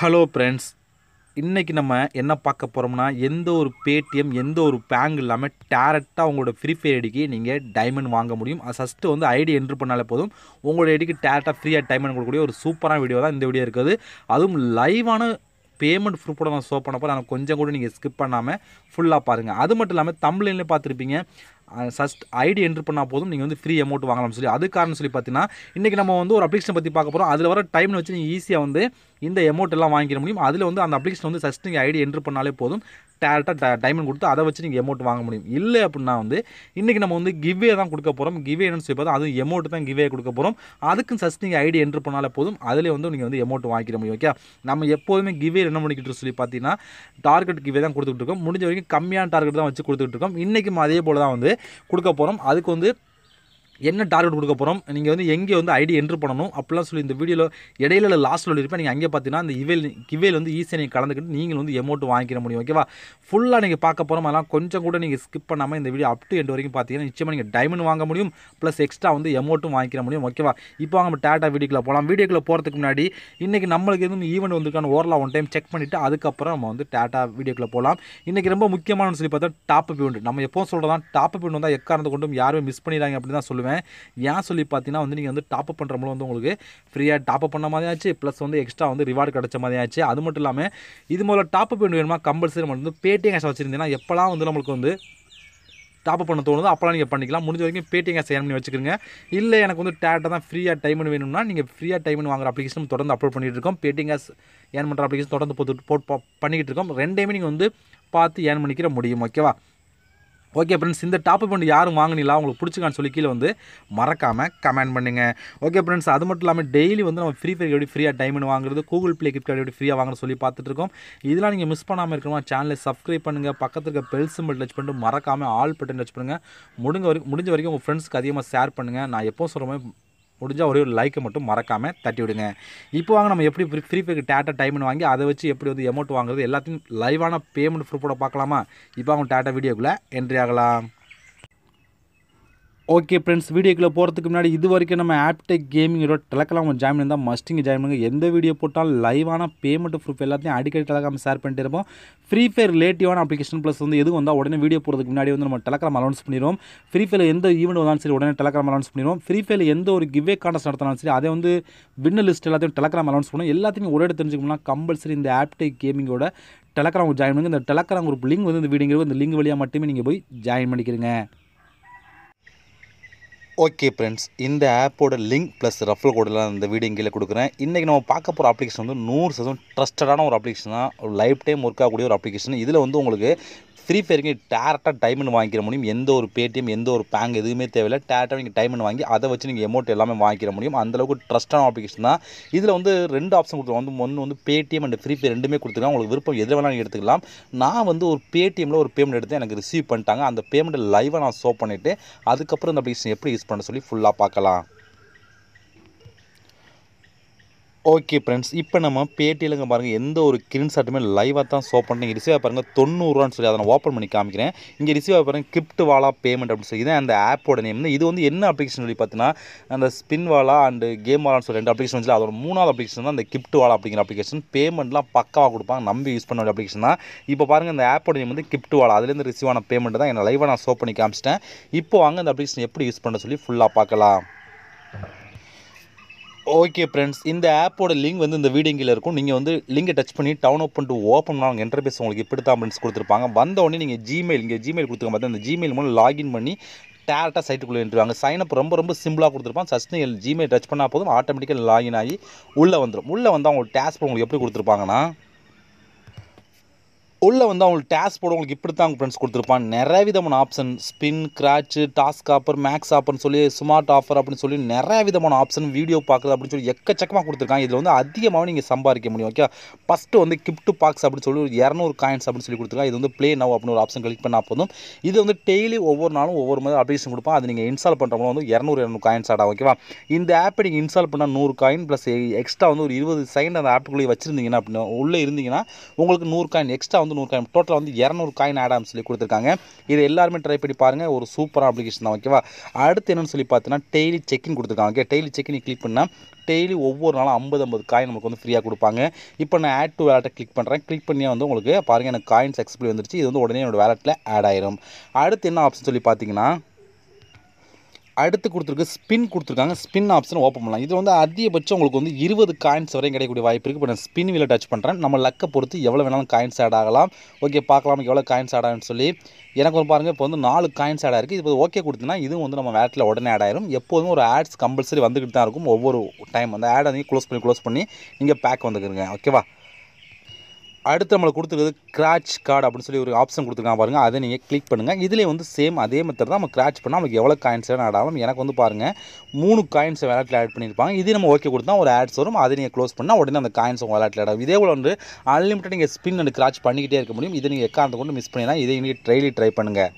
hello friends இன்றைக்கி நம்ம என்ன பார்க்க போகிறோம்னா எந்த ஒரு பேடிஎம் எந்த ஒரு பேங்க் இல்லாமல் டேரெக்டாக உங்களோட ஃப்ரீ ஃபயர் ஐடிக்கு நீங்கள் டைமண்ட் வாங்க முடியும் அது ஃபஸ்ட்டு வந்து ஐடி என்ட்ரு பண்ணாலே போதும் உங்களோட ஐடிக்கு டேரெக்டாக ஃப்ரீயாக டைமண்ட் கொடுக்கக்கூடிய ஒரு சூப்பரான வீடியோ தான் இந்த வீடியோ இருக்குது அதுவும் லைவான பேமெண்ட் ப்ரூஃபோட நான் ஷோ பண்ணப்போ நான் கொஞ்சம் கூட நீங்கள் ஸ்கிப் பண்ணாமல் ஃபுல்லாக பாருங்கள் அது மட்டும் இல்லாமல் தமிழ்லேயே பார்த்துருப்பீங்க சஸ்ட் ஐடி என்ட்ரு பண்ணால் போதும் நீங்கள் வந்து ஃப்ரீ அமௌண்ட் வாங்கலாம் சொல்லி அது காரணம் சொல்லி பார்த்தீங்கன்னா இன்றைக்கி நம்ம வந்து ஒரு அப்ளிகேஷன் பற்றி பார்க்க போகிறோம் அதில் வர டைம்னு வச்சு நீங்கள் ஈஸியாக வந்து இந்த அமௌண்ட் எல்லாம் வாங்கிட முடியும் அதில் வந்து அந்த அப்ளிகேஷன் வந்து ஃபஸ்ட் நீங்கள் ஐடி என்ட்ரு பண்ணாலே போதும் டேரெக்டாக டைமண்ட் கொடுத்து அதை வச்சு நீங்கள் எமௌண்ட் வாங்க முடியும் இல்லை அப்படின்னா வந்து இன்றைக்கி நம்ம வந்து கிவ்வே தான் கொடுக்க போகிறோம் என்னன்னு சொல்லி பார்த்தா அதுவும் எமௌண்ட் தான் கிவ்வே கொடுக்க போகிறோம் அதுக்கும் ஃபஸ்ட் நீங்கள் ஐடி என்ட்ரு பண்ணாலே போதும் அதிலே வந்து நீங்கள் வந்து எமௌண்ட் வாங்கிட முடியும் ஓகே நம்ம எப்போதுமே கிவ்வே என்ன பண்ணிக்கிட்டு சொல்லி பார்த்தீங்கன்னா டார்கெட் கிவ்வே தான் கொடுத்துட்டு இருக்கோம் முடிஞ்ச வரைக்கும் கம்மியான டார்கெட் தான் வச்சு கொடுத்துட்டு இருக்கோம் இன்றைக்கும் அதே போல் தான் வந்து கொடுக்க போகிறோம் அதுக்கு வந்து என்ன டார்கெட் கொடுக்க போகிறோம் நீங்கள் வந்து எங்கே வந்து ஐடி என்ட்ரு பண்ணணும் அப்படிலாம் சொல்லி இந்த வீடியோவில் இடையில லாஸ்ட்டில் இருப்பேன் நீங்கள் அங்கே பார்த்தீங்கன்னா அந்த இவையில் கிவேல் வந்து ஈஸியாக நீங்கள் கலந்துக்கிட்டு நீங்கள் வந்து எமௌண்ட் வாங்கிக்கிற முடியும் ஓகேவா ஃபுல்லாக நீங்கள் பார்க்க போகிறோம் அதெல்லாம் கொஞ்சம் கூட நீங்கள் ஸ்கிப் பண்ணாமல் இந்த வீடியோ அப்டு டு எண்ட் வரைக்கும் பார்த்தீங்கன்னா நிச்சயமாக நீங்கள் டைமண்ட் வாங்க முடியும் ப்ளஸ் எக்ஸ்ட்ரா வந்து எமௌண்ட்டும் வாங்கிக்கிற முடியும் ஓகேவா இப்போ நம்ம டேட்டா வீடியோக்கில் போகலாம் வீடியோக்கில் போகிறதுக்கு முன்னாடி இன்றைக்கி நம்மளுக்கு எதுவும் ஈவெண்ட் வந்துருக்கான ஓரளவு ஒன் டைம் செக் பண்ணிவிட்டு அதுக்கப்புறம் நம்ம வந்து டேட்டா வீடியோக்கில் போகலாம் இன்றைக்கி ரொம்ப முக்கியமானு சொல்லி பார்த்தா டாப் அப் நம்ம எப்போ சொல்கிறதா டாப் அப் ஈவெண்ட் வந்தால் கொண்டும் யாருமே மிஸ் பண்ணிடுறாங்க அப்படின்னு தான் சொல்லுவேன் சொல்கிறேன் ஏன் சொல்லி பார்த்தீங்கன்னா வந்து நீங்கள் வந்து டாப் அப் பண்ணுற மூலம் வந்து உங்களுக்கு ஃப்ரீயாக டாப் பண்ண மாதிரி ஆச்சு ப்ளஸ் வந்து எக்ஸ்ட்ரா வந்து ரிவார்டு கிடச்ச மாதிரி ஆச்சு அது மட்டும் இல்லாமல் இது மூலம் டாப்அப் அப் வேணுமா கம்பல்சரி நம்ம வந்து பேடிஎம் கேஷ் வச்சுருந்தீங்கன்னா எப்போலாம் வந்து நம்மளுக்கு வந்து டாப் பண்ண தோணுது அப்போலாம் நீங்கள் பண்ணிக்கலாம் முடிஞ்ச வரைக்கும் பேடிஎம் கேஷ் ஏன் பண்ணி வச்சுக்கோங்க இல்லை எனக்கு வந்து டேட்டாக தான் ஃப்ரீயாக டைம் வேணும்னா நீங்கள் ஃப்ரீயாக டைம் வாங்குற அப்ளிகேஷன் தொடர்ந்து அப்லோட் பண்ணிகிட்டு இருக்கோம் பேடிஎம் கேஷ் ஏன் பண்ணுற அப்ளிகேஷன் தொடர்ந்து போட்டு போட் பண்ணிக்கிட்டு இருக்கோம் ரெண்டையுமே நீங்கள் வந்து பார்த்து ஏன் பண்ணிக்கிற முடியும் ஓகேவா ஓகே ஃப்ரெண்ட்ஸ் இந்த டாப் அப் யாரும் வாங்கினீங்களா உங்களுக்கு பிடிச்சிக்கான்னு சொல்லி கீழே வந்து மறக்காமல் கமெண்ட் பண்ணுங்கள் ஓகே ஃப்ரெண்ட்ஸ் அது மட்டும் இல்லாமல் டெய்லி வந்து நம்ம ஃப்ரீ ஃபயர் எப்படி ஃப்ரீயாக டைமண்ட் வாங்குறது கூகுள் ப்ளே கிஃப்ட் எப்படி ஃப்ரீயாக வாங்குறது சொல்லி பார்த்துட்டு இருக்கோம் இதெல்லாம் நீங்கள் மிஸ் பண்ணாமல் இருக்கணும் சேனலை சப்ஸ்கிரைப் பண்ணுங்கள் பக்கத்தில் இருக்க பெல் சிம்பிள் டச் பண்ணிட்டு மறக்காமல் ஆல் பட்டன் டச் பண்ணுங்கள் முடிஞ்ச வரைக்கும் முடிஞ்ச வரைக்கும் உங்கள் ஃப்ரெண்ட்ஸ்க்கு அதிகமாக ஷேர் பண்ணுங்கள் நான் எப்போ சொல்கிறோமே முடிஞ்சால் ஒரே ஒரு லைக்கை மட்டும் மறக்காமல் தட்டி விடுங்க இப்போ வாங்க நம்ம எப்படி ஃப்ரீ ஃபயருக்கு டேட்டா டைம்னு வாங்கி அதை வச்சு எப்படி வந்து எமௌண்ட் வாங்குறது எல்லாத்தையும் லைவான பேமெண்ட் ப்ரூஃபோட பார்க்கலாமா இப்போ அவங்க டேட்டா வீடியோக்குள்ளே என்ட்ரி ஆகலாம் ஓகே ஃப்ரெண்ட்ஸ் வீடியோக்குள்ளே போகிறதுக்கு முன்னாடி இது வரைக்கும் நம்ம ஆப்டெக் கேமிங்கோட டெலக்கெல்லாம் ஜாயின் இருந்தால் மஸ்ட்டிங்க ஜாயின் பண்ணுங்க எந்த வீடியோ போட்டாலும் லைவான பேமெண்ட் ப்ரூஃப் எல்லாத்தையும் அடிக்கடி டெலக்காம் ஷேர் பண்ணிட்டு இருப்போம் ஃப்ரீ ஃபயர் ரிலேட்டிவான அப்ளிகேஷன் ப்ளஸ் வந்து எதுவும் வந்தால் உடனே வீடியோ போகிறதுக்கு முன்னாடி வந்து நம்ம டெலக்ராம் அலௌன்ஸ் பண்ணிடுவோம் ஃப்ரீ ஃபயர் எந்த ஈவெண்ட் வந்தாலும் சரி உடனே டெலக்ராம் அலௌன்ஸ் பண்ணிடுவோம் ஃப்ரீ ஃபயர் எந்த ஒரு கிவே கான்டஸ்ட் நடத்தினாலும் சரி அதை வந்து வின்னர் லிஸ்ட் எல்லாத்தையும் டெலக்ராம் அலௌன்ஸ் பண்ணுவோம் எல்லாத்தையும் ஒரே தெரிஞ்சுக்கணும்னா கம்பல்சரி இந்த ஆப்டெக் கேமிங்கோட டெலக்ராம் ஜாயின் பண்ணுங்க இந்த டெலக்ராம் குரூப் லிங்க் வந்து இந்த வீடியோங்கிறது இந்த லிங்க் வழியாக மட்டுமே நீங்கள் போய் ஜாயின் பண்ணிக்கிறீங்க ஓகே ஃப்ரெண்ட்ஸ் இந்த ஆப்போட லிங்க் ப்ளஸ் ரஃபல் கோடெலாம் இந்த வீடியோ கீழே கொடுக்குறேன் இன்றைக்கி நம்ம பார்க்க போகிற அப்ளிகேஷன் வந்து நூறு சதவீதம் ட்ரஸ்டடான ஒரு அப்ளிகேஷன் தான் லைஃப் டைம் ஒர்க் ஆகக்கூடிய ஒரு அப்ளிகேஷன் இதில் வந்து உங்களுக்கு ஃப்ரீ ஃபயர் நீங்கள் டேரெக்டாக டைமண்ட் வாங்கிக்கிற முடியும் எந்த ஒரு பேடிஎம் எந்த ஒரு பேங்க் எதுவுமே தேவையில்லை டேரெக்டாக நீங்கள் டைமண்ட் வாங்கி அதை வச்சு நீங்கள் எமௌண்ட் எல்லாமே வாங்கிக்கிற முடியும் அந்தளவுக்கு ட்ரஸ்டான அப்ளிகேஷன் தான் இதில் வந்து ரெண்டு ஆப்ஷன் கொடுத்துருவோம் வந்து ஒன்று வந்து பேடிஎம் அண்ட் ஃப்ரீ ஃபயர் ரெண்டுமே கொடுத்துருக்காங்க உங்களுக்கு விருப்பம் எது வேணாலும் எடுத்துக்கலாம் நான் வந்து ஒரு பேடிஎம்மில் ஒரு பேமெண்ட் எடுத்து எனக்கு ரிசீவ் பண்ணிட்டாங்க அந்த பேமெண்ட் லைவாக நான் ஷோ பண்ணிவிட்டு அதுக்கப்புறம் இந்த அப்ளிகேஷன் எப்படி யூஸ் பண்ண சொல்லி ஃபுல்லாக பார்க்கலாம் ஓகே ஃப்ரெண்ட்ஸ் இப்போ நம்ம பேட்டியிலங்க பாருங்கள் எந்த ஒரு கிரீன் ஷாட்டுமே லைவாக தான் ஷோ பண்ணுறீங்க ரிசீவ் பாருங்கள் தொண்ணூறுவான்னு சொல்லி அதை நான் ஓப்பன் பண்ணி காமிக்கிறேன் இங்கே ரிசீவ் பாருங்கள் கிரிப்ட் வாலா பேமெண்ட் அப்படின்னு சொல்லி தான் அந்த ஆப்போட நேம் இது வந்து என்ன அப்ளிகேஷன் சொல்லி பார்த்தீங்கன்னா அந்த ஸ்பின் வாலா அண்டு கேம் வாலான்னு சொல்லி ரெண்டு அப்ளிகேஷன் வந்து அதோட மூணாவது அப்ளிகேஷன் தான் அந்த கிரிப்ட் வாலா அப்படிங்கிற அப்ளிகேஷன் பேமெண்ட்லாம் பக்காவாக கொடுப்பாங்க நம்பி யூஸ் பண்ண வேண்டிய அப்ளிகேஷன் தான் இப்போ பாருங்கள் அந்த ஆப்போட நேம் வந்து கிரிப்ட் வாலா அதுலேருந்து ரிசீவ் ஆன பேமெண்ட் தான் என்னை லைவாக நான் ஷோ பண்ணி காமிச்சிட்டேன் இப்போ வாங்க அந்த அப்ளிகேஷன் எப்படி யூஸ் பண்ண சொல்லி ஃபுல்லாக பார்க்கலாம் ஓகே ஃப்ரெண்ட்ஸ் இந்த ஆப்போட லிங்க் வந்து இந்த வீடியோங்கில் இருக்கும் நீங்கள் வந்து லிங்கை டச் பண்ணி டவுன் அப் டு ஓப்பன் பண்ணாங்க என்டர்பேஸ் உங்களுக்கு இப்படி தான் ஃப்ரெண்ட்ஸ் கொடுத்துருப்பாங்க வந்தவொடனே நீங்கள் ஜிமெயில் இங்கே ஜிமெயில் கொடுத்துருக்க மாதிரி அந்த ஜிமெயில் மூலம் லாகின் பண்ணி டேரெக்டாக சைட்டுக்குள்ளே நின்றுவாங்க சைன் அப் ரொம்ப ரொம்ப சிம்பிளாக கொடுத்துருப்பான் சஸ்ட் ஜிமெயில் டச் பண்ணால் போதும் ஆட்டோமேட்டிக்காக லாகின் ஆகி உள்ளே வந்துடும் உள்ளே வந்து அவங்க டேஸ்க் உங்களுக்கு எப்படி கொடுத்துருப்பாங்கன்னா உள்ளே வந்து அவங்களுக்கு டேஸ் உங்களுக்கு இப்படி தான் அவங்க ஃப்ரெண்ட்ஸ் கொடுத்துருப்பான் நிறைய விதமான option spin scratch task offer max ஆஃபர்னு சொல்லி ஸ்மார்ட் ஆஃபர் அப்படின்னு சொல்லி நிறைய விதமான ஆப்ஷன் வீடியோ பார்க்குறது அப்படின்னு சொல்லி எக்கச்சக்கமாக கொடுத்துருக்காங்க இதில் வந்து அதிகமாக நீங்கள் சம்பாதிக்க முடியும் ஓகே ஃபஸ்ட்டு வந்து கிஃப்ட் பாக்ஸ் அப்படின்னு சொல்லி ஒரு இரநூறு காயின்ஸ் அப்படின்னு சொல்லி கொடுத்துருக்காங்க இது வந்து ப்ளே நவ் அப்படின்னு ஒரு ஆப்ஷன் கிளிக் பண்ணால் போதும் இது வந்து டெய்லி ஒவ்வொரு நாளும் ஒவ்வொரு மாதிரி அப்டேஷன் கொடுப்பான் அது நீங்கள் இன்ஸ்டால் பண்ணுறவங்க வந்து இரநூறு இரநூறு காயின்ஸ் ஆடா ஓகேவா இந்த ஆப்பை நீங்கள் இன்ஸ்டால் பண்ணால் நூறு காயின் ப்ளஸ் எக்ஸ்ட்ரா வந்து ஒரு இருபது செகண்ட் அந்த ஆப்புக்குள்ளேயே வச்சுருந்தீங்கன்னா அப்படின்னா உள்ளே இருந்தீங்கன்னா உங்களுக்கு நூறு காயின் எக்ஸ்ட்ரா வந்து வந்து நூறு காயின் டோட்டலாக வந்து இரநூறு காயின் ஆடாமல் சொல்லி கொடுத்துருக்காங்க இது எல்லாருமே ட்ரை பண்ணி பாருங்கள் ஒரு சூப்பராக அப்ளிகேஷன் தான் ஓகேவா அடுத்து என்னென்னு சொல்லி பார்த்தீங்கன்னா டெய்லி செக்கின் கொடுத்துருக்காங்க ஓகே டெய்லி செக்கின் கிளிக் பண்ணால் டெய்லி ஒவ்வொரு நாளும் ஐம்பது ஐம்பது காயின் நமக்கு வந்து ஃப்ரீயாக கொடுப்பாங்க இப்போ நான் ஆட் டு வேலட்டை கிளிக் பண்ணுறேன் கிளிக் பண்ணியே வந்து உங்களுக்கு பாருங்கள் எனக்கு காயின்ஸ் எக்ஸ்பிளி வந்துருச்சு இது வந்து உடனே என்னோடய வேலட்டில் ஆட் ஆயிரும் அடுத்து என்ன ஆப்ஷன் சொல்லி பார்த்தீங்கன்னா அடுத்து கொடுத்துருக்கு ஸ்பின் கொடுத்துருக்காங்க ஸ்பின் ஆப்ஷன் ஓப்பன் பண்ணலாம் இது வந்து அதிகபட்சம் உங்களுக்கு வந்து இருபது காயின்ஸ் வரையும் கிடைக்கூடிய வாய்ப்பு இருக்குது இப்போ நான் ஸ்பின் வீலை டச் பண்ணுறேன் நம்ம லக்கை பொறுத்து எவ்வளோ வேணாலும் காயின்ஸ் ஆட் ஆகலாம் ஓகே பார்க்கலாம் எவ்வளோ காயின்ஸ் ஆடான்னு சொல்லி எனக்கு ஒரு பாருங்கள் இப்போ வந்து நாலு காயின்ஸ் ஆட் ஆயிருக்கு இப்போ ஓகே கொடுத்தீங்கன்னா இதுவும் வந்து நம்ம வேட்டில் உடனே ஆட் ஆயிரும் எப்போதும் ஒரு ஆட்ஸ் கம்பல்சரி வந்துக்கிட்டு தான் இருக்கும் ஒவ்வொரு டைம் அந்த ஆட் நீங்கள் க்ளோஸ் பண்ணி க்ளோஸ் பண்ணி நீங்கள் பேக் வந்துக்கிறீங்க ஓகேவா அடுத்து நம்மளை கொடுத்துருக்குது கிராச் கார்டு அப்படின்னு சொல்லி ஒரு ஆப்ஷன் கொடுத்துருக்காங்க பாருங்கள் அதை நீங்கள் கிளிக் பண்ணுங்கள் இதிலே வந்து சேம் அதே மாதிரி தான் நம்ம கிராச் பண்ணால் நமக்கு எவ்வளோ காயின்ஸ் வேணும் ஆடாலும் எனக்கு வந்து பாருங்கள் மூணு காயின்ஸை விளையாட்டில் ஆட் பண்ணியிருப்பாங்க இது நம்ம ஓகே கொடுத்தா ஒரு ஆட்ஸ் வரும் அதை நீங்கள் க்ளோஸ் பண்ணால் உடனே அந்த காயின்ஸ் உங்கள் விளையாட்டில் ஆடும் இதே போல் வந்து அன்லிமிட்டட் நீங்கள் ஸ்பின் அண்ட் கிராச் பண்ணிக்கிட்டே இருக்க முடியும் இதை நீங்கள் எக்காரணத்தை கொண்டு மிஸ் தான் இதை நீங்கள் ட்ரைலி ட்ரை பண்ணுங்கள்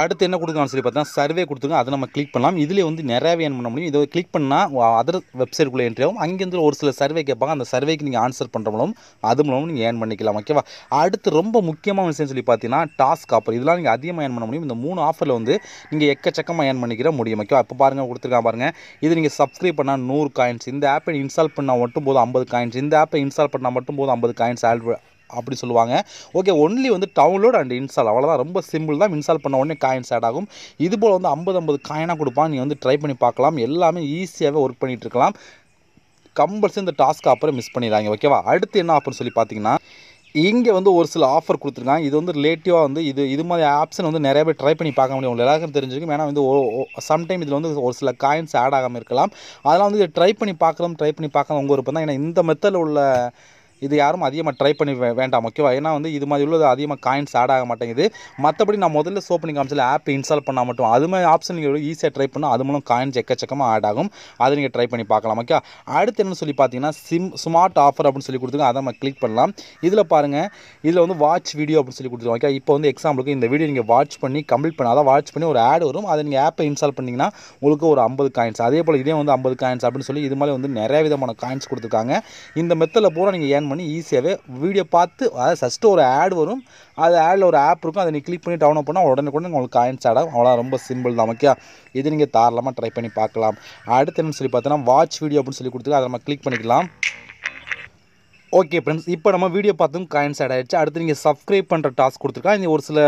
அடுத்து என்ன கொடுக்கலாம்னு சொல்லி பார்த்தா சர்வே கொடுத்துருங்க அதை நம்ம கிளிக் பண்ணலாம் இதிலே வந்து நிறையவே ஏன் பண்ண முடியும் இதை கிளிக் பண்ணால் அதர் வெப்சைட்டுக்குள்ளே என்ட்ரி ஆகும் அங்கேருந்து ஒரு சில சர்வே கேட்பாங்க அந்த சர்வேக்கு நீங்கள் ஆன்சர் பண்ணுற மூலம் அது மூலமும் நீங்கள் ஏர்ன் பண்ணிக்கலாம் ஓகேவா அடுத்து ரொம்ப முக்கியமான விஷயம் சொல்லி பார்த்தீங்கன்னா டாஸ்க் ஆஃபர் இதெல்லாம் நீங்கள் அதிகமாக ஏர்ன் பண்ண முடியும் இந்த மூணு ஆஃபரில் வந்து நீங்கள் எக்கச்சக்கமாக ஏர்ன் பண்ணிக்கிற முடியும் ஓகேவா இப்போ பாருங்கள் கொடுத்துருக்கான் பாருங்கள் இது நீங்கள் சப்ஸ்கிரைப் பண்ணால் நூறு காயின்ஸ் இந்த ஆப்பை இன்ஸ்டால் பண்ணால் மட்டும் போது ஐம்பது காயின்ஸ் இந்த ஆப்பை இன்ஸ்டால் பண்ணால் மட்டும் போது ஐம்பது காயின்ஸ் ஆல்ரெடி அப்படி சொல்லுவாங்க ஓகே ஒன்லி வந்து டவுன்லோட் அண்ட் இன்ஸ்டால் அவ்வளோதான் ரொம்ப சிம்பிள் தான் இன்ஸ்டால் பண்ண உடனே காயின்ஸ் ஆட் ஆகும் இது போல் வந்து ஐம்பது ஐம்பது காயினாக கொடுப்பான் நீங்கள் வந்து ட்ரை பண்ணி பார்க்கலாம் எல்லாமே ஈஸியாகவே ஒர்க் பண்ணிகிட்டு இருக்கலாம் கம்பல்சரி இந்த டாஸ்க் அப்புறம் மிஸ் பண்ணிடுறாங்க ஓகேவா அடுத்து என்ன ஆஃபர்னு சொல்லி பார்த்தீங்கன்னா இங்கே வந்து ஒரு சில ஆஃபர் கொடுத்துருக்காங்க இது வந்து ரிலேட்டிவாக வந்து இது இது மாதிரி ஆப்ஷன் வந்து நிறைய பேர் ட்ரை பண்ணி பார்க்க முடியும் உங்களுக்கு எல்லாருக்கும் தெரிஞ்சிருக்கும் ஏன்னா வந்து ஓ சம்டைம் இதில் வந்து ஒரு சில காயின்ஸ் ஆட் ஆகாமல் இருக்கலாம் அதெல்லாம் வந்து ட்ரை பண்ணி பார்க்கலாம் ட்ரை பண்ணி பார்க்கலாம் உங்கள் ஒரு தான் ஏன்னா இந்த மெத்தடில் உள்ள இது யாரும் அதிகமாக ட்ரை பண்ணி வேண்டாம் ஓகேவா ஏன்னா வந்து இது மாதிரி உள்ளது அதிகமாக காயின்ஸ் ஆட் ஆக மாட்டேங்குது மற்றபடி நான் முதல்ல சோ பண்ணி காமிச்சல ஆப் இன்ஸ்டால் பண்ணால் மட்டும் அது மாதிரி ஆப்ஷன் நீங்கள் ஈஸியாக ட்ரை பண்ணால் அது மூலம் காயின்ஸ் எக்கச்சக்கமாக ஆட் ஆகும் அதை நீங்கள் ட்ரை பண்ணி பார்க்கலாம் ஓகே அடுத்து என்னென்னு சொல்லி பார்த்தீங்கன்னா சிம் ஸ்மார்ட் ஆஃபர் அப்படின்னு சொல்லி கொடுத்துருங்க அதை நம்ம கிளிக் பண்ணலாம் இதில் பாருங்கள் இதில் வந்து வாட்ச் வீடியோ அப்படின்னு சொல்லி கொடுத்துருவோம் ஓகே இப்போ வந்து எக்ஸாம்பிளுக்கு இந்த வீடியோ நீங்கள் வாட்ச் பண்ணி கம்ப்ளீட் பண்ணால் அதை வாட்ச் பண்ணி ஒரு ஆட் வரும் அதை நீங்கள் ஆப்பை இன்ஸ்டால் பண்ணிங்கன்னா உங்களுக்கு ஒரு ஐம்பது காயின்ஸ் அதே போல் இதே வந்து ஐம்பது காயின்ஸ் அப்படின்னு சொல்லி இது மாதிரி வந்து நிறைய விதமான காயின்ஸ் கொடுத்துருக்காங்க இந்த மெத்தில் பூரா நீங்கள் ஏன் பண்ணி ஈஸியாகவே வீடியோ பார்த்து அதாவது ஃபஸ்ட்டு ஒரு ஆட் வரும் அது ஆடில் ஒரு ஆப் இருக்கும் அதை நீ கிளிக் பண்ணி டவுன்லோட் பண்ணால் உடனே கூட உங்களுக்கு காயின்ஸ் ஆடும் அவ்வளோ ரொம்ப சிம்பிள் தான் ஓகே இது நீங்கள் தாராளமாக ட்ரை பண்ணி பார்க்கலாம் அடுத்து என்னன்னு சொல்லி பார்த்தோன்னா வாட்ச் வீடியோ அப்படின்னு சொல்லி கொடுத்துருக்கு அதை நம்ம கிளிக் பண்ணிக்கலாம் ஓகே ஃப்ரெண்ட்ஸ் இப்போ நம்ம வீடியோ பார்த்தும் காயின்ஸ் ஆட் ஆகிடுச்சு அடுத்து நீங்கள் சப்ஸ்கிரைப் பண்ணுற டாஸ்க் கொடுத்துருக்கா இங்கே ஒரு சில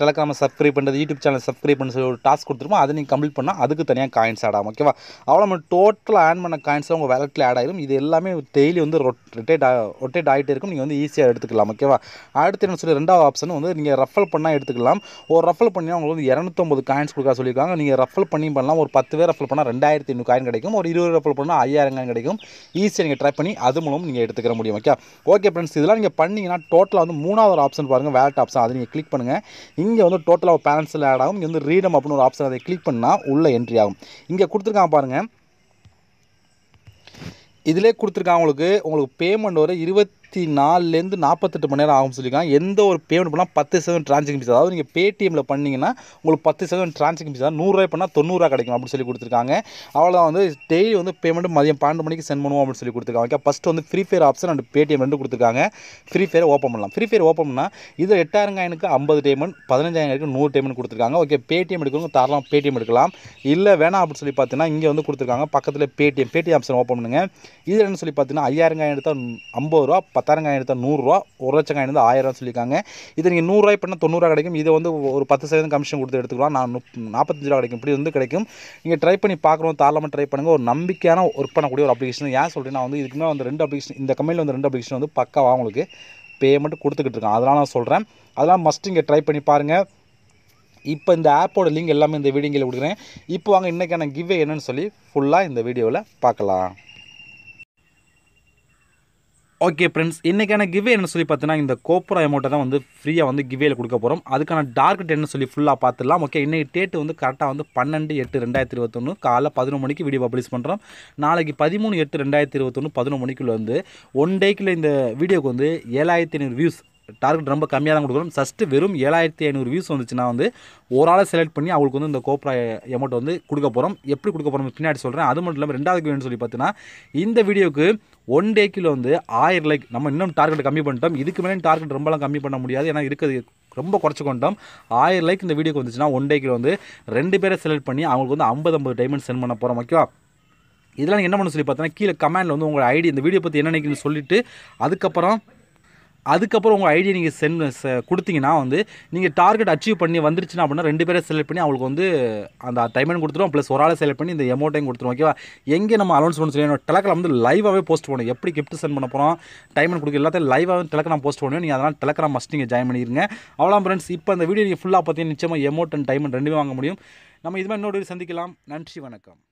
டெலகிராமை சப்ஸ்கிரைப் பண்ணுறது யூடியூப் சேனல் சப்ஸ்கிரைப் பண்ண சொல்லி ஒரு டாஸ்க் கொடுத்துருக்கோம் அதை நீங்கள் கம்ப்ளீட் பண்ணால் அதுக்கு தனியாக காயின்ஸ் ஆடாம ஆகும் ஓகேவா அவ்வளோ நம்ம டோட்டலாக ஆன் பண்ண காயின்ஸ்லாம் உங்கள் வேலட்டில் ஆட் ஆகிடும் இது எல்லாமே டெய்லி வந்து ரொட்டேட் ரொட்டேட் ஆகிட்டே இருக்கும் நீங்கள் வந்து ஈஸியாக எடுத்துக்கலாம் ஓகேவா அடுத்து என்ன சொல்லி ரெண்டாவது ஆப்ஷன் வந்து நீங்கள் ரஃபல் பண்ணால் எடுத்துக்கலாம் ஒரு ரஃபல் பண்ணி அவங்க வந்து இரநூத்தொம்பது காயின்ஸ் கொடுக்க சொல்லியிருக்காங்க நீங்கள் ரஃபல் பண்ணி பண்ணலாம் ஒரு பத்து பேர் ரஃபல் பண்ணால் ரெண்டாயிரத்தி ஐநூறு காயின் கிடைக்கும் ஒரு இருபது ரஃபல் பண்ணால் ஐயாயிரம் காயின் கிடைக்கும் ஈஸியாக நீங்கள் ட்ரை பண்ணி அது மூலம் நீங்கள் எடுத்துக்கிற முடியும் ஓகே ஓகே ஃப்ரெண்ட்ஸ் இதெல்லாம் நீங்கள் பண்ணிங்கன்னா டோட்டலாக வந்து மூணாவது ஒரு ஆப்ஷன் பாருங்கள் வேலட் ஆப்ஷன் அதை நீங்கள் கிளிக் பண்ணுங்கள் இங்கே வந்து டோட்டலாக பேரண்ட்ஸில் ஆட் ஆகும் இங்கே வந்து ரீடம் அப்படின்னு ஒரு ஆப்ஷன் அதை கிளிக் பண்ணால் உள்ளே என்ட்ரி ஆகும் இங்கே கொடுத்துருக்காங்க பாருங்கள் இதிலே கொடுத்துருக்காங்க உங்களுக்கு உங்களுக்கு பேமெண்ட் ஒரு இருபத்தி இருபத்தி நாலுலேருந்து நாற்பத்தெட்டு மணி நேரம் ஆகும் சொல்லியிருக்காங்க எந்த ஒரு பேமெண்ட் பண்ணால் பத்து சதவீதம் டிரான்சாக்ஷன் ஃபீஸ் அதாவது நீங்கள் பேடிஎம்மில் பண்ணிங்கன்னா உங்களுக்கு பத்து சதவீதம் டிரான்சாக்ஷன் ஃபீஸ் நூறுரூவா பண்ணால் தொண்ணூறுரூவா கிடைக்கும் அப்படின்னு சொல்லி கொடுத்துருக்காங்க அவ்வளோதான் வந்து டெய்லி வந்து பேமெண்ட் மதியம் பன்னெண்டு மணிக்கு சென்ட் பண்ணுவோம் அப்படின்னு சொல்லி கொடுத்துருக்காங்க ஓகே ஃபஸ்ட்டு வந்து Free Fire option and Paytm ரெண்டு கொடுத்துருக்காங்க ஃப்ரீ ஃபயர் ஓப்பன் பண்ணலாம் ஃப்ரீ ஃபயர் ஓப்பன் பண்ணால் இது எட்டாயிரம் காயினுக்கு ஐம்பது டேமெண்ட் பதினஞ்சாயிரம் காயினுக்கு நூறு டேமெண்ட் கொடுத்துருக்காங்க ஓகே பேடிஎம் எடுக்கணும் தரலாம் பேடிஎம் எடுக்கலாம் இல்லை வேணாம் அப்படின்னு சொல்லி பார்த்தீங்கன்னா இங்கே வந்து கொடுத்துருக்காங்க பக்கத்தில் பேடிஎம் பேடிஎம் ஆப்ஷன் ஓப்பன் பண்ணுங்கள் இது என்ன சொல்லி பார்த்தீங்கன்னா ஐயாயிரம் காயின் எடுத்தால் ஐம்பது ரூபா பத்தாயிரம் எடுத்தால் நூறுரூவா ஒரு லட்சம் காய் வந்து ஆயிரம் சொல்லியிருக்காங்க இது நீங்கள் நூறுரூவா பண்ணால் தொண்ணூறுரூவா கிடைக்கும் இது வந்து ஒரு பத்து சதவீதம் கமிஷன் கொடுத்து எடுத்துக்கலாம் நான் நாற்பத்தஞ்சு ரூபா கிடைக்கும் இப்படி வந்து கிடைக்கும் நீங்கள் ட்ரை பண்ணி பார்க்குறோம் தாராளமாக ட்ரை பண்ணுங்கள் ஒரு நம்பிக்கையான ஒர்க் பண்ணக்கூடிய ஒரு அப்ளிகேஷன் ஏன் சொல்கிறேன்னா வந்து இதுக்குமே வந்து ரெண்டு அப்ளிகேஷன் இந்த கம்பெனியில் வந்து ரெண்டு அப்ளிகேஷன் வந்து பக்காவாக உங்களுக்கு பேமெண்ட் கொடுத்துக்கிட்டு இருக்கான் அதனால் நான் சொல்கிறேன் அதெல்லாம் மஸ்ட் இங்கே ட்ரை பண்ணி பாருங்கள் இப்போ இந்த ஆப்போட லிங்க் எல்லாமே இந்த வீடியோங்களை கொடுக்குறேன் இப்போ வாங்க இன்றைக்கான கிவ்வே என்னன்னு சொல்லி ஃபுல்லாக இந்த வீடியோவில் பார்க்கலாம் ஓகே ஃப்ரெண்ட்ஸ் இன்றைக்கான கிவே என்ன சொல்லி பார்த்தீங்கன்னா இந்த கோப்புரா அமௌண்ட்டை தான் வந்து ஃப்ரீயாக வந்து கிவேயில் கொடுக்க போகிறோம் அதுக்கான டார்கெட் என்ன சொல்லி ஃபுல்லாக பார்த்துடலாம் ஓகே இன்றைக்கி டேட்டு வந்து கரெக்டாக வந்து பன்னெண்டு எட்டு ரெண்டாயிரத்தி இருபத்தொன்று காலைல பதினொன்று மணிக்கு வீடியோ பப்ளிஷ் பண்ணுறோம் நாளைக்கு பதிமூணு எட்டு ரெண்டாயிரத்தி இருபத்தொன்று பதினொன்று மணிக்குள்ளே வந்து ஒன் டேக்கில் இந்த வீடியோக்கு வந்து ஏழாயிரத்தி ஐநூறு வியூஸ் டார்கெட் ரொம்ப கம்மியாக தான் கொடுக்குறோம் ஃபஸ்ட்டு வெறும் ஏழாயிரத்தி ஐநூறு வியூஸ் வந்துச்சுன்னா வந்து ஒரு செலக்ட் பண்ணி அவங்களுக்கு வந்து இந்த கோப்ரா எமௌண்ட் வந்து கொடுக்க போகிறோம் எப்படி கொடுக்க போகிறோம் பின்னாடி சொல்கிறேன் அது மட்டும் இல்லாமல் ரெண்டாவது வேணும்னு சொல்லி பார்த்தீங்கன்னா இந்த வீடியோக்கு ஒன் டேக்கில் வந்து ஆயிரம் லைக் நம்ம இன்னும் டார்கெட் கம்மி பண்ணிட்டோம் இதுக்கு மேலே டார்கெட் ரொம்பலாம் கம்மி பண்ண முடியாது ஏன்னா இருக்கிறது ரொம்ப குறைச்ச கொண்டோம் ஆயிரம் லைக் இந்த வீடியோக்கு வந்துச்சுன்னா ஒன் டேக்கில் வந்து ரெண்டு பேரை செலக்ட் பண்ணி அவங்களுக்கு வந்து ஐம்பது ஐம்பது டைமண்ட் சென்ட் பண்ண போகிறோம் ஓகேவா இதெல்லாம் என்ன பண்ண சொல்லி பார்த்தோன்னா கீழே கமெண்ட்டில் வந்து உங்கள் ஐடி இந்த வீடியோ பற்றி என்ன நினைக்கணும்னு சொல்லிவிட்டு அதுக்கப்புறம் அதுக்கப்புறம் உங்கள் ஐடியை நீங்கள் சென்ட் கொடுத்தீங்கன்னா வந்து நீங்கள் டார்கெட் அச்சீவ் பண்ணி வந்துருச்சுன்னா அப்படின்னா ரெண்டு பேரை செலக்ட் பண்ணி அவங்களுக்கு வந்து அந்த டைமெண்ட் கொடுத்துருவோம் ப்ளஸ் ஒரு ஆளை செலக்ட் பண்ணி இந்த எமௌண்ட்டையும் கொடுத்துருவோம் ஓகேவா எங்கே நம்ம அலௌன்ஸ் பண்ண சொல்லி டெலக்கில் வந்து லைவாகவே போஸ்ட் பண்ணுவோம் எப்படி கிஃப்ட் சென்ட் பண்ண போகிறோம் டைமன் கொடுக்க எல்லாத்தையும் லைவாகவே டெலக்ராம் போஸ்ட் பண்ணுவோம் நீங்கள் அதனால் டெலக்ராம் மஸ்ட் நீங்கள் ஜாயின் பண்ணிடுங்க அவ்வளோ ஃப்ரெண்ட்ஸ் இப்போ அந்த வீடியோ நீங்கள் ஃபுல்லாக பார்த்தீங்கன்னா நிச்சயமாக எமௌண்ட் அண்ட் டைமன் ரெண்டுமே வாங்க முடியும் நம்ம இது மாதிரி இன்னொரு சந்திக்கலாம் நன்றி வணக்கம்